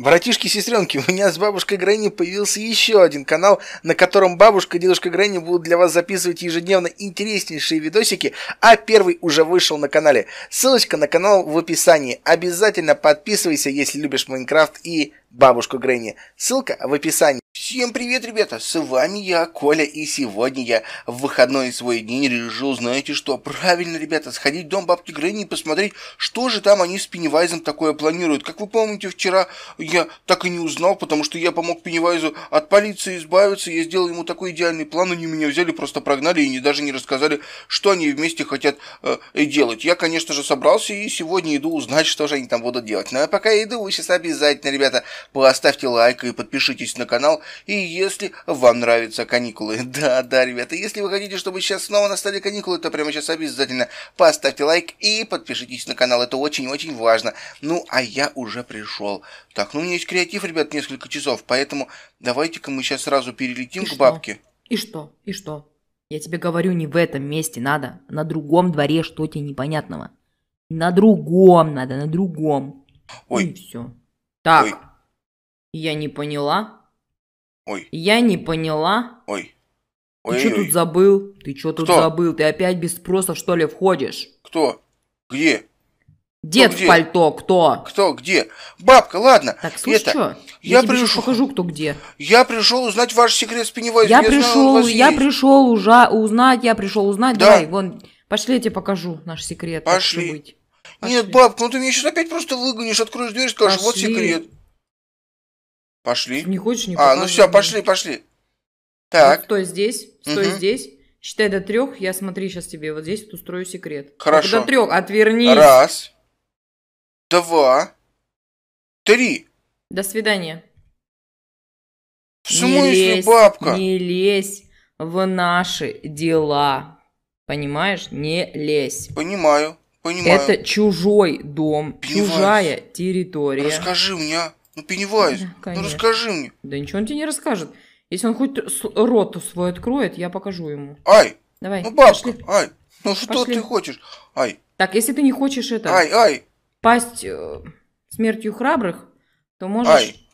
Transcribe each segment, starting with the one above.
Братишки-сестренки, у меня с бабушкой Грэнни появился еще один канал, на котором бабушка и дедушка Грэнни будут для вас записывать ежедневно интереснейшие видосики, а первый уже вышел на канале. Ссылочка на канал в описании. Обязательно подписывайся, если любишь Майнкрафт и бабушку Грэнни. Ссылка в описании. Всем привет, ребята! С вами я, Коля, и сегодня я в выходной свой день решил, знаете что, правильно, ребята, сходить в дом бабки Грэнни и посмотреть, что же там они с Пеннивайзом такое планируют. Как вы помните, вчера я так и не узнал, потому что я помог Пеннивайзу от полиции избавиться, я сделал ему такой идеальный план, они меня взяли, просто прогнали и не, даже не рассказали, что они вместе хотят э, делать. Я, конечно же, собрался и сегодня иду узнать, что же они там будут делать. Ну а пока я иду, вы сейчас обязательно, ребята, поставьте лайк и подпишитесь на канал, и если вам нравятся каникулы, да-да, ребята, если вы хотите, чтобы сейчас снова настали каникулы, то прямо сейчас обязательно поставьте лайк и подпишитесь на канал, это очень-очень важно. Ну, а я уже пришел. Так, ну у меня есть креатив, ребят, несколько часов, поэтому давайте-ка мы сейчас сразу перелетим и к что? бабке. И что? И что? Я тебе говорю, не в этом месте надо, на другом дворе, что тебе непонятного. На другом надо, на другом. Ой. И все. Так. Ой. Я не поняла. Ой. Я не поняла. Ой. Ой, ты что тут забыл? Ты что тут забыл? Ты опять без спроса, что ли, входишь? Кто? Где? Дед кто, где? в пальто, кто? Кто, где? Бабка, ладно. Так, слушай, это, что? Я, я тебе пришел... покажу, кто где. Я пришел узнать ваш секрет с Пеннивайзом. Я, я пришел, знал, я есть. пришел уже узнать, я пришел узнать. Да. Давай, вон, пошли, я тебе покажу наш секрет. Пошли. Пошли. Нет, бабка, ну ты меня сейчас опять просто выгонишь, откроешь дверь и скажешь, пошли. вот секрет. Пошли. Не хочешь, не А, ну все, пошли, пошли. Так. Вот стой здесь, стой угу. здесь. Считай до трех, я смотри сейчас тебе вот здесь вот устрою секрет. Хорошо. Только до трех, отвернись. Раз, два, три. До свидания. В смысле, лезь, бабка? Не лезь в наши дела. Понимаешь? Не лезь. Понимаю, понимаю. Это чужой дом, Понимаю. чужая территория. Расскажи мне. Ну, Пеневайз, да, ну расскажи мне. Да ничего он тебе не расскажет. Если он хоть рот свой откроет, я покажу ему. Ай! Давай, ну, бабка, пошли. ай! Ну что пошли. ты хочешь? Ай! Так, если ты не хочешь это... Ай, ай! Пасть э, смертью храбрых, то можешь... Ай!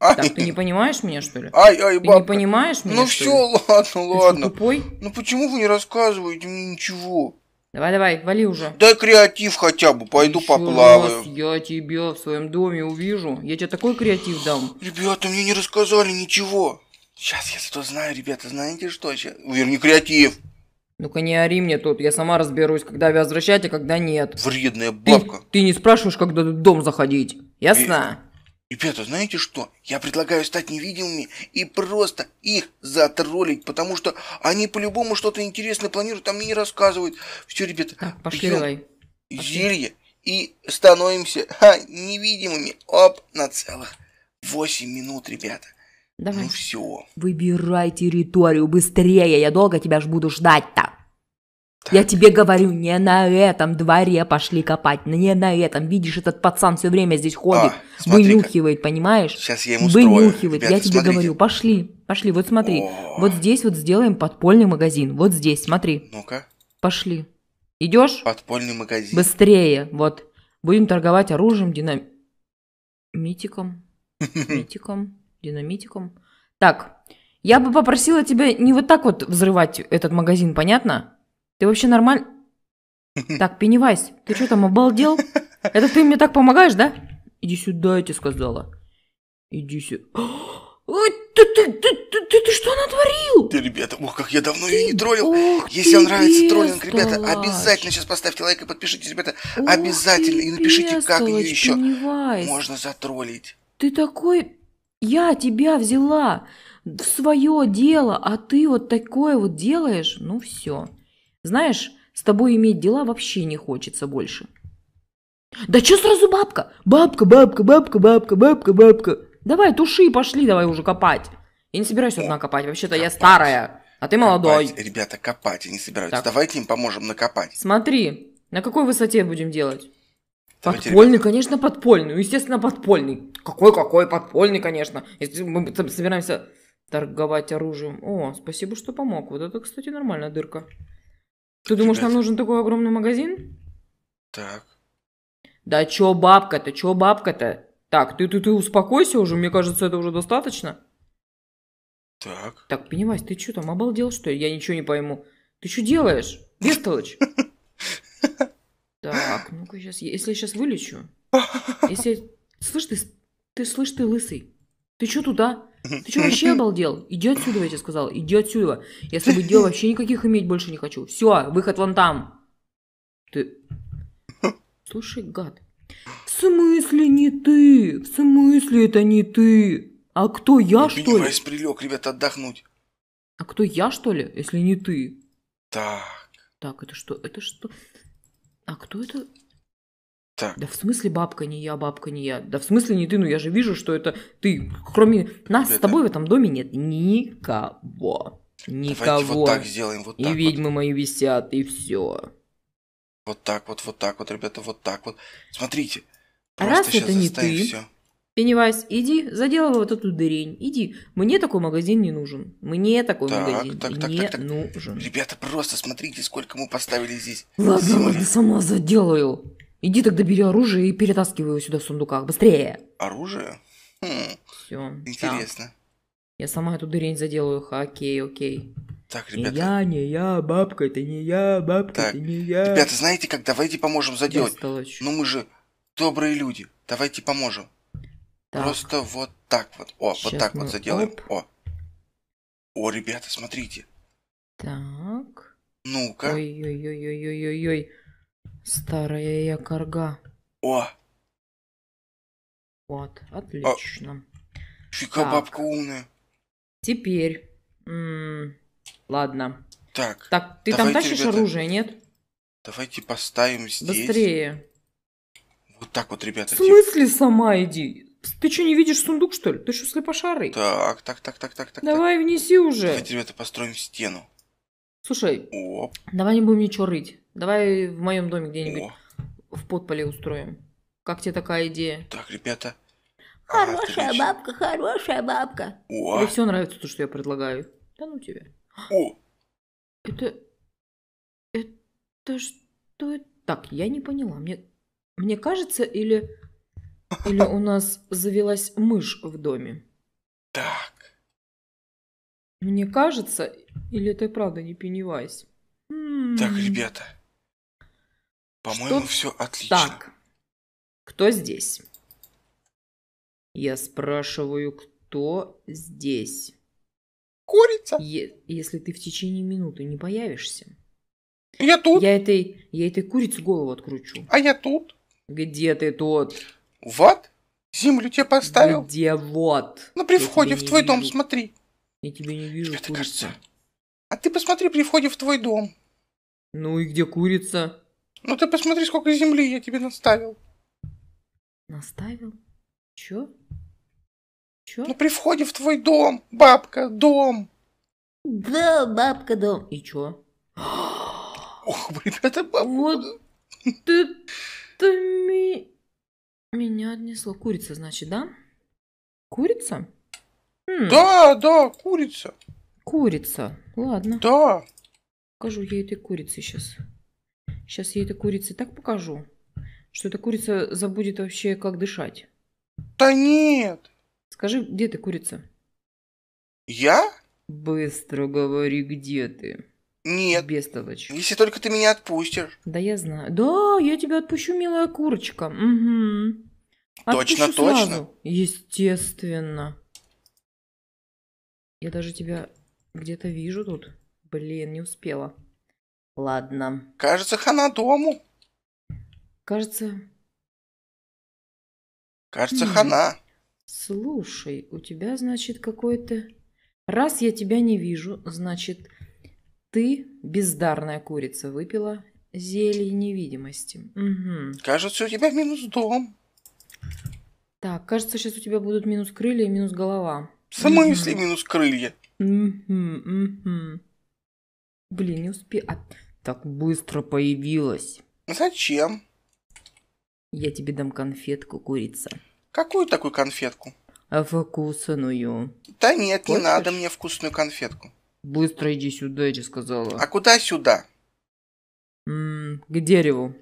Ай. Так, ты не понимаешь меня, что ли? Ай, ай, бабка. Ты не понимаешь меня, Ну что все, ли? ладно, ты ладно. Что, тупой? Ну почему вы не рассказываете мне ничего? Давай-давай, вали уже. Дай креатив хотя бы, пойду Еще поплаваю. Раз я тебя в своем доме увижу, я тебе такой креатив дам. Ребята, мне не рассказали ничего. Сейчас я что знаю, ребята, знаете что? Сейчас... Верни креатив. Ну-ка не ори мне тут, я сама разберусь, когда возвращать, а когда нет. Вредная бабка. Ты, ты не спрашиваешь, когда в дом заходить, ясно? И... Э, Ребята, знаете что? Я предлагаю стать невидимыми и просто их затроллить, потому что они по-любому что-то интересное планируют, а мне не рассказывают. Все, ребята, так, пошли, Лай. зелье и становимся ха, невидимыми. Оп, на целых 8 минут, ребята. Ну давай. Ну все. Выбирай территорию быстрее, я долго тебя ж буду ждать-то. Я тебе говорю, не на этом дворе пошли копать, не на этом. Видишь, этот пацан все время здесь ходит, а, вынюхивает, понимаешь? Сейчас я ему устрою. Вынюхивает, Ребята, я тебе смотрите. говорю, пошли, пошли, вот смотри. О. Вот здесь вот сделаем подпольный магазин, вот здесь, смотри. Ну-ка. Пошли. Идешь? Подпольный магазин. Быстрее, вот. Будем торговать оружием, динамитиком, динамитиком, динамитиком. Так, я бы попросила тебя не вот так вот взрывать этот магазин, понятно? Ты вообще нормально? Так, Пеневайс, ты что там, обалдел? Это ты мне так помогаешь, да? Иди сюда, я тебе сказала. Иди сюда. Ой, ты, ты, ты, ты, ты, ты что натворил? Да, ребята, ох, как я давно ты, ее не троллил. Ох, Если вам нравится троллинг, ребята, обязательно сейчас поставьте лайк и подпишитесь, ребята. Ох, обязательно. И напишите, как ее еще Пеневайс. можно затроллить. Ты такой... Я тебя взяла в свое дело, а ты вот такое вот делаешь, ну все. Знаешь, с тобой иметь дела вообще не хочется больше. Да чё сразу бабка? Бабка, бабка, бабка, бабка, бабка, бабка. Давай, туши, пошли, давай уже копать. Я не собираюсь одна копать, вообще-то я старая, а ты молодой. Копать, ребята, копать, я не собираюсь. Так. Давайте им поможем накопать. Смотри, на какой высоте будем делать? Давайте, подпольный, ребята. конечно, подпольный. Ну, естественно, подпольный. Какой-какой подпольный, конечно. Если мы собираемся торговать оружием. О, спасибо, что помог. Вот это, кстати, нормальная дырка. Ты думаешь, Ребят. нам нужен такой огромный магазин? Так. Да чё бабка-то, чё бабка-то? Так, ты, ты, ты успокойся уже, мне кажется, это уже достаточно. Так. Так, понимаешь, ты чё там, обалдел, что ли? Я ничего не пойму. Ты чё делаешь? Бестолочь. Так, ну-ка сейчас, если я сейчас вылечу. Если, слышь, ты, ты, слышь, ты лысый. Ты чё туда? Ты что, вообще обалдел? Иди отсюда, я тебе сказал, иди отсюда. Я с тобой дел вообще никаких иметь больше не хочу. Все, выход вон там. Ты... Слушай, гад. В смысле не ты? В смысле это не ты? А кто я, ну, что ли? прилег, ребята, отдохнуть. А кто я, что ли, если не ты? Так. Так, это что? Это что? А кто это? так? Да в смысле бабка не я, бабка не я? Да в смысле не ты? Ну я же вижу, что это ты. Кроме нас это... с тобой в этом доме нет никого. Никого. Давайте вот так сделаем, вот и так ведьмы вот. мои висят, и все. Вот так вот, вот так вот, ребята, вот так вот. Смотрите. Раз это не ты, все. Пеневайс, иди, заделывай вот эту дырень, иди. Мне такой магазин не нужен. Мне такой так, магазин так, так, не так, так, нужен. Ребята, просто смотрите, сколько мы поставили здесь. Ладно, я сама заделаю. Иди тогда бери оружие и перетаскивай его сюда в сундуках. Быстрее! Оружие? Хм. Все. Интересно. Да. Я сама эту дырень заделаю. Ха, окей, окей. Так, ребята. Не я, не я, бабка, это не я, бабка, так. это не я. Ребята, знаете как, давайте поможем заделать. Ну мы же добрые люди, давайте поможем. Так. Просто вот так вот. О, Сейчас вот так мы... вот заделаем. Оп. О. О, ребята, смотрите. Так. Ну-ка. Ой-ой-ой-ой-ой-ой. Старая я корга. О! Вот, а отлично. А... Фика так. бабка умная. Теперь. М-м- ладно. Так. Так, ты давайте, там тащишь ребята, оружие, нет? Давайте поставим здесь. Быстрее. Вот так вот, ребята. В типа. смысле типа... сама иди? Ты что, не видишь сундук, что ли? Ты что, слепошарый? Так, так, так, так, так, так. Давай внеси уже. Давайте, ребята, построим стену. Слушай, Оп. давай не будем ничего рыть. Давай в моем доме где-нибудь в подполе устроим. Как тебе такая идея? Так, ребята. А, хорошая Отлично. бабка, хорошая бабка. О. Тебе все нравится то, что я предлагаю. Да ну тебе. О. Это... Это что это? Так, я не поняла. Мне, мне кажется, или... Или у нас завелась мышь в доме. Так. Мне кажется, или это правда не пеневайся. М-м. Так, ребята, по-моему, все отлично. Так, кто здесь? Я спрашиваю, кто здесь? Курица. Е- если ты в течение минуты не появишься. Я тут. Я этой, я этой курице голову откручу. А я тут. Где ты тут? Вот. Землю тебе поставил. Где вот? Ну, при я входе в твой вижу. дом смотри. Я тебя не вижу, Тебе курица. Кажется? А ты посмотри при входе в твой дом. Ну и где курица? Ну ты посмотри, сколько земли я тебе наставил. Наставил? Чё? Чё? Ну при входе в твой дом, бабка, дом. Да, бабка, дом. И чё? Ох, блин, это бабка. Вот ты, ты ми... меня отнесла Курица, значит, да? Курица? М. Да, да, курица. Курица, ладно. Да. Покажу я этой курице сейчас. Сейчас я этой курице так покажу, что эта курица забудет вообще, как дышать. Да нет! Скажи, где ты, курица? Я? Быстро говори, где ты. Нет. Бестолочь. Если только ты меня отпустишь. Да я знаю. Да, я тебя отпущу, милая курочка. Угу. Отпущу точно, сразу. точно. Естественно. Я даже тебя где-то вижу тут. Блин, не успела. Ладно. Кажется, хана дому. Кажется... Кажется, Нет. Хм. хана. Слушай, у тебя, значит, какой-то... Раз я тебя не вижу, значит, ты, бездарная курица, выпила зелье невидимости. Угу. Кажется, у тебя минус дом. Так, кажется, сейчас у тебя будут минус крылья и минус голова. В смысле угу. минус крылья? Угу, угу. Блин, не успею. А так быстро появилась. Зачем? Я тебе дам конфетку, курица. Какую такую конфетку? А, вкусную. Да нет, Хочешь? не надо мне вкусную конфетку. Быстро иди сюда, я тебе сказала. А куда сюда? М-м, к дереву.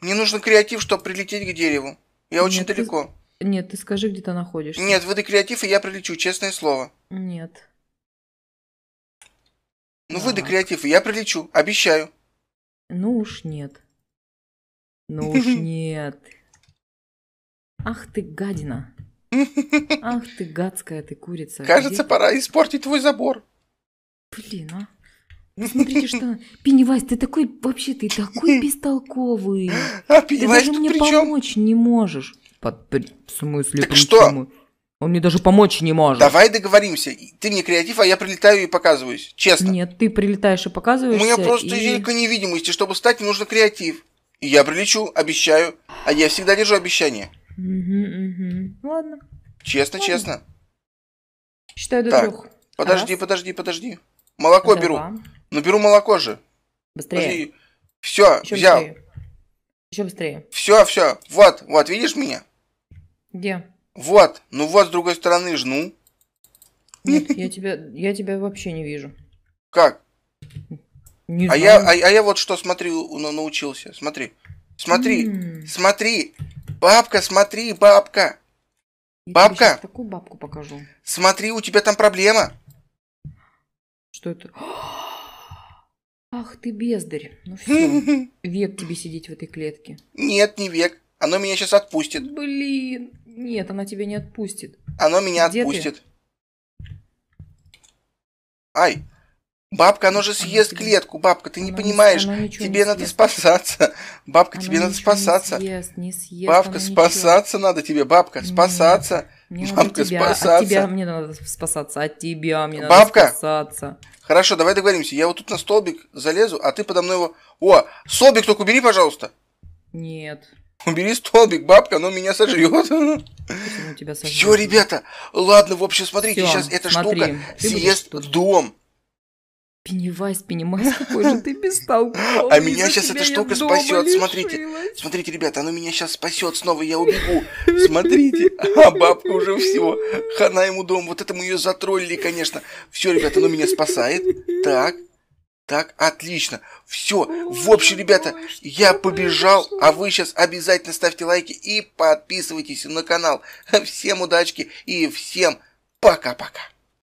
Мне нужен креатив, чтобы прилететь к дереву. Я нет, очень ты... далеко. Нет, ты скажи, где ты находишься. Нет, выдай креатив, и я прилечу, честное слово. Нет. Ну, так. выдай креатив, и я прилечу, обещаю. Ну уж нет. Ну уж нет. Ах ты гадина. Ах ты гадская ты курица. Кажется, Где... пора испортить твой забор. Блин, а. Смотрите, что... Пеневайс, ты такой... Вообще, ты такой бестолковый. А Пеневайс ты даже мне причем? помочь не можешь. Под... В смысле, так почему? что? Он мне даже помочь не может. Давай договоримся. Ты мне креатив, а я прилетаю и показываюсь. Честно. Нет, ты прилетаешь и показываешься. У меня просто и... зелька невидимости. Чтобы стать, нужно креатив. И я прилечу, обещаю. А я всегда держу обещание. Угу, угу. Ладно. Честно, Ладно. честно. Считаю до трех. Подожди, Раз. подожди, подожди. Молоко Два. беру. Ну беру молоко же. Быстрее. Подожди. Все, Еще взял. Быстрее. Еще быстрее. Все, все. Вот, вот, видишь меня? Где? Вот, ну вот с другой стороны жну. Нет, я тебя, я тебя вообще не вижу. Как? Не а, я, а, а я вот что смотрю, ну, научился. Смотри. Смотри, м смотри. Бабка, смотри, бабка. Я бабка. Какую бабку покажу? Смотри, у тебя там проблема. Что это? Ах ты бездарь. Ну все, век тебе сидеть в этой клетке. Нет, не век. Оно меня сейчас отпустит. Блин. Нет, она тебя не отпустит. Оно меня Где отпустит. Ты? Ай. Бабка, оно же съест она клетку. Бабка, ты не понимаешь. Не, тебе не надо съест. спасаться. Бабка, она тебе надо спасаться. Не съест, не съест, бабка, спасаться ничего. надо тебе, бабка, спасаться. Нет, бабка, тебя, спасаться. От тебя мне надо спасаться, от тебя мне бабка. надо спасаться. Хорошо, давай договоримся. Я вот тут на столбик залезу, а ты подо мной его... О, столбик только убери, пожалуйста. Нет. Убери столбик, бабка, оно меня сожрет. Все, ребята, ладно, в общем, смотрите, Всё, сейчас эта смотри, штука съест дом. Пеневайс, Пеневайс, какой же ты бестолковый. А меня сейчас эта штука спасет. Смотрите, смотрите, ребята, она меня сейчас спасет снова, я убегу. Смотрите, а бабка уже все. Хана ему дом, вот это мы ее затроллили, конечно. Все, ребята, она меня спасает. Так, так, отлично. Все. В общем, ребята, я побежал, а вы сейчас обязательно ставьте лайки и подписывайтесь на канал. Всем удачки и всем пока-пока.